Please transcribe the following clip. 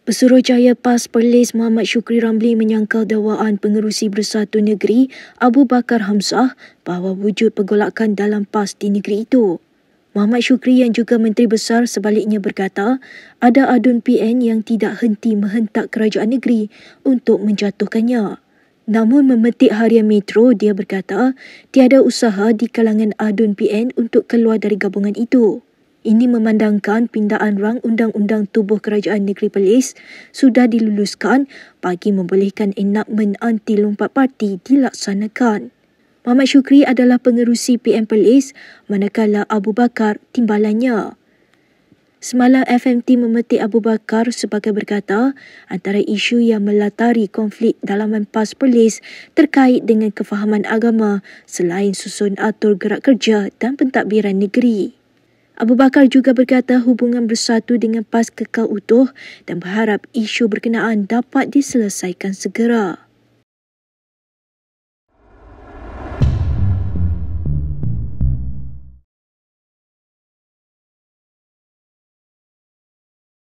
Pesuruhjaya PAS Perlis Muhammad Shukri Ramli menyangkal dakwaan pengerusi bersatu negeri Abu Bakar Hamzah bahawa wujud pergolakan dalam PAS di negeri itu. Muhammad Shukri yang juga Menteri Besar sebaliknya berkata, ada adun PN yang tidak henti menghentak kerajaan negeri untuk menjatuhkannya. Namun memetik harian Metro, dia berkata, tiada usaha di kalangan adun PN untuk keluar dari gabungan itu. Ini memandangkan pindaan rang undang-undang tubuh kerajaan negeri Perlis sudah diluluskan bagi membolehkan enakmen anti lompat parti dilaksanakan. Mohd Syukri adalah pengerusi PM Perlis manakala Abu Bakar timbalannya. Semalam FMT memetik Abu Bakar sebagai berkata antara isu yang melatari konflik dalam PAS Perlis terkait dengan kefahaman agama selain susun atur gerak kerja dan pentadbiran negeri. Abu Bakar juga berkata hubungan bersatu dengan PAS kekal utuh dan berharap isu berkenaan dapat diselesaikan segera.